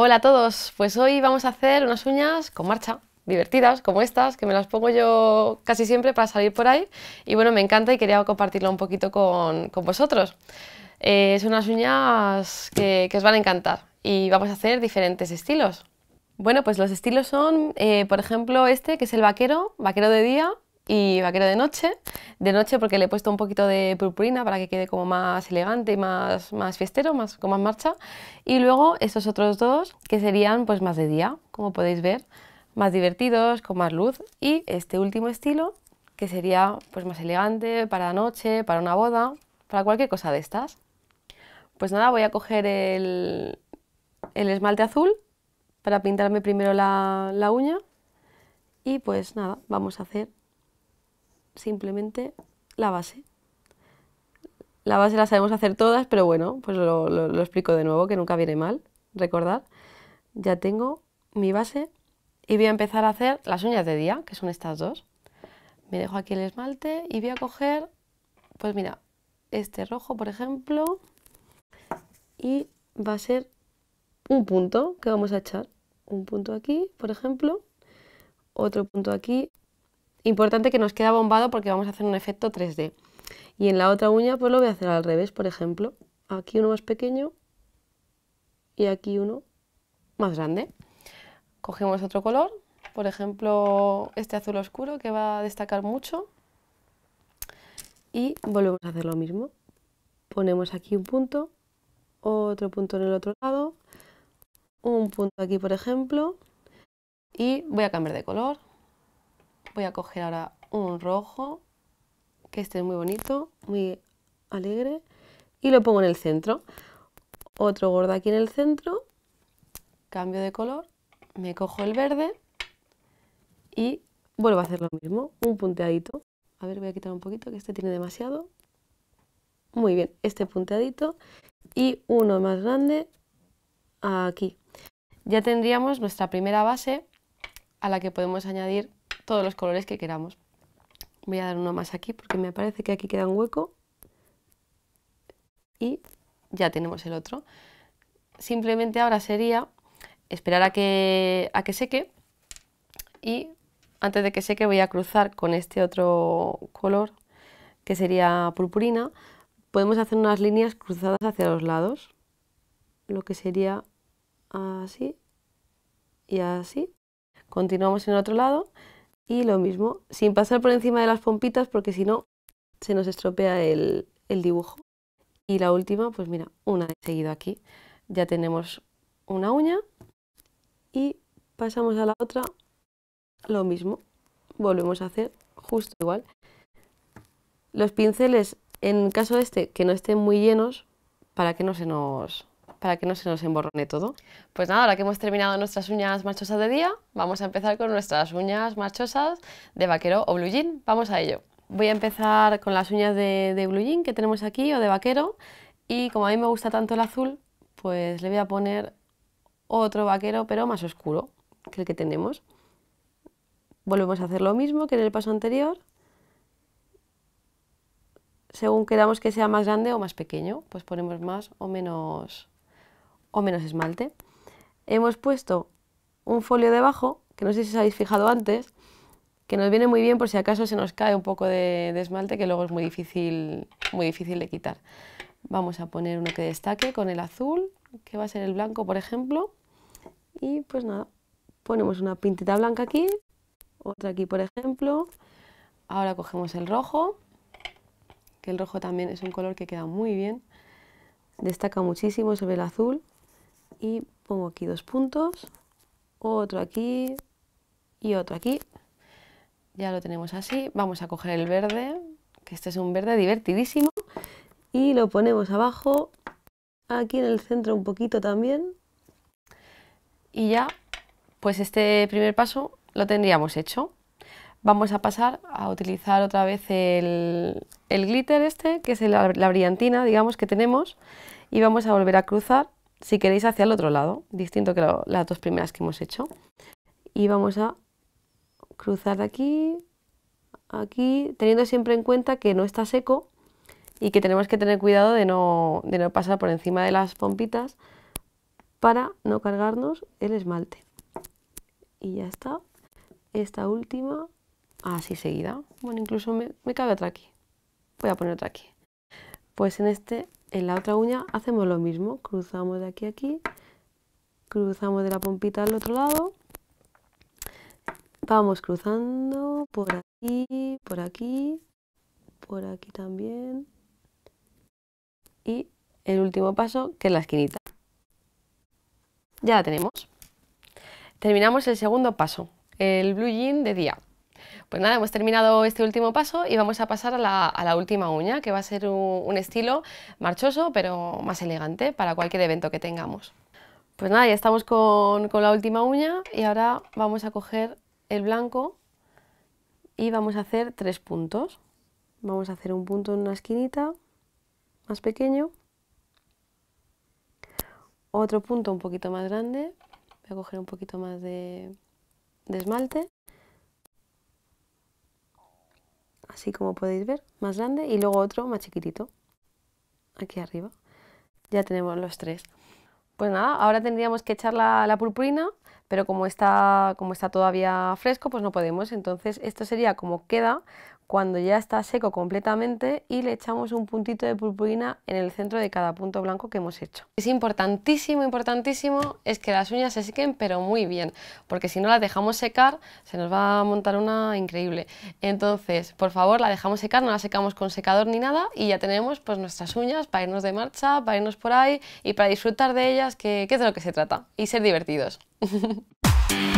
Hola a todos, pues hoy vamos a hacer unas uñas con marcha, divertidas como estas, que me las pongo yo casi siempre para salir por ahí y bueno, me encanta y quería compartirlo un poquito con, vosotros. Es eh, son unas uñas que, os van a encantar y vamos a hacer diferentes estilos. Bueno, pues los estilos son, eh, por ejemplo, este que es el vaquero, vaquero de día, y vaquero de noche. De noche porque le he puesto un poquito de purpurina para que quede como más elegante y más, más fiestero, más, con más marcha. Y luego estos otros dos que serían pues más de día, como podéis ver, más divertidos, con más luz. Y este último estilo que sería pues más elegante para la noche, para una boda, para cualquier cosa de estas. Pues nada, voy a coger el, esmalte azul para pintarme primero la uña y pues nada, vamos a hacer simplemente la base. La base la sabemos hacer todas, pero bueno, pues lo, explico de nuevo, que nunca viene mal, recordad. Ya tengo mi base y voy a empezar a hacer las uñas de día, que son estas dos. Me dejo aquí el esmalte y voy a coger, pues mira, este rojo, por ejemplo, y va a ser un punto que vamos a echar. Un punto aquí, por ejemplo, otro punto aquí, Importante que nos queda bombado porque vamos a hacer un efecto 3D. Y en la otra uña pues lo voy a hacer al revés, por ejemplo. Aquí uno más pequeño y aquí uno más grande. Cogemos otro color, por ejemplo este azul oscuro que va a destacar mucho. Y volvemos a hacer lo mismo. Ponemos aquí un punto, otro punto en el otro lado, un punto aquí por ejemplo. Y voy a cambiar de color, Voy a coger ahora un rojo, que este es muy bonito, muy alegre, y lo pongo en el centro. Otro gordo aquí en el centro, cambio de color, me cojo el verde y vuelvo a hacer lo mismo, un punteadito. A ver, voy a quitar un poquito, que este tiene demasiado. Muy bien, este punteadito y uno más grande aquí. Ya tendríamos nuestra primera base a la que podemos añadir todos los colores que queramos. Voy a dar uno más aquí porque me parece que aquí queda un hueco. Y ya tenemos el otro. Simplemente ahora sería esperar a que, a que seque y antes de que seque voy a cruzar con este otro color que sería purpurina. Podemos hacer unas líneas cruzadas hacia los lados, lo que sería así y así. Continuamos en el otro lado y lo mismo, sin pasar por encima de las pompitas porque si no se nos estropea el, dibujo. Y la última, pues mira, una de seguido aquí. Ya tenemos una uña y pasamos a la otra, lo mismo. Volvemos a hacer justo igual. Los pinceles, en caso de este, que no estén muy llenos, para que no se nos para que no se nos emborrone todo. Pues nada, ahora que hemos terminado nuestras uñas machosas de día, vamos a empezar con nuestras uñas machosas de vaquero o blue jean. Vamos a ello. Voy a empezar con las uñas de, de blue jean que tenemos aquí o de vaquero y como a mí me gusta tanto el azul, pues le voy a poner otro vaquero pero más oscuro que el que tenemos. Volvemos a hacer lo mismo que en el paso anterior según queramos que sea más grande o más pequeño, pues ponemos más o menos o menos esmalte. Hemos puesto un folio debajo, que no sé si os habéis fijado antes, que nos viene muy bien por si acaso se nos cae un poco de, esmalte, que luego es muy difícil, muy difícil de quitar. Vamos a poner uno que destaque con el azul, que va a ser el blanco, por ejemplo. Y pues nada, ponemos una pintita blanca aquí, otra aquí, por ejemplo. Ahora cogemos el rojo, que el rojo también es un color que queda muy bien. Destaca muchísimo sobre el azul y pongo aquí dos puntos, otro aquí y otro aquí. Ya lo tenemos así. Vamos a coger el verde, que este es un verde divertidísimo, y lo ponemos abajo, aquí en el centro un poquito también. Y ya, pues este primer paso lo tendríamos hecho. Vamos a pasar a utilizar otra vez el, glitter este, que es la brillantina, digamos, que tenemos, y vamos a volver a cruzar si queréis hacia el otro lado, distinto que las dos primeras que hemos hecho. Y vamos a cruzar de aquí, aquí, teniendo siempre en cuenta que no está seco y que tenemos que tener cuidado de no, de no pasar por encima de las pompitas para no cargarnos el esmalte. Y ya está. Esta última, así seguida. Bueno, incluso me, me cabe otra aquí. Voy a poner otra aquí. Pues en este en la otra uña hacemos lo mismo, cruzamos de aquí a aquí, cruzamos de la pompita al otro lado, vamos cruzando por aquí, por aquí, por aquí también y el último paso que es la esquinita. Ya la tenemos. Terminamos el segundo paso, el blue jean de día. Pues nada, hemos terminado este último paso y vamos a pasar a la, última uña, que va a ser un, estilo marchoso pero más elegante para cualquier evento que tengamos. Pues nada, ya estamos con, la última uña y ahora vamos a coger el blanco y vamos a hacer tres puntos. Vamos a hacer un punto en una esquinita más pequeño, otro punto un poquito más grande, voy a coger un poquito más de esmalte así como podéis ver, más grande, y luego otro más chiquitito, aquí arriba. Ya tenemos los tres. Pues nada, ahora tendríamos que echar la, la purpurina, pero como está, como está todavía fresco, pues no podemos. Entonces esto sería como queda cuando ya está seco completamente y le echamos un puntito de purpurina en el centro de cada punto blanco que hemos hecho. Es importantísimo, importantísimo es que las uñas se sequen pero muy bien, porque si no las dejamos secar se nos va a montar una increíble. Entonces, por favor, la dejamos secar, no la secamos con secador ni nada y ya tenemos pues nuestras uñas para irnos de marcha, para irnos por ahí y para disfrutar de ellas, que, que es de lo que se trata, y ser divertidos.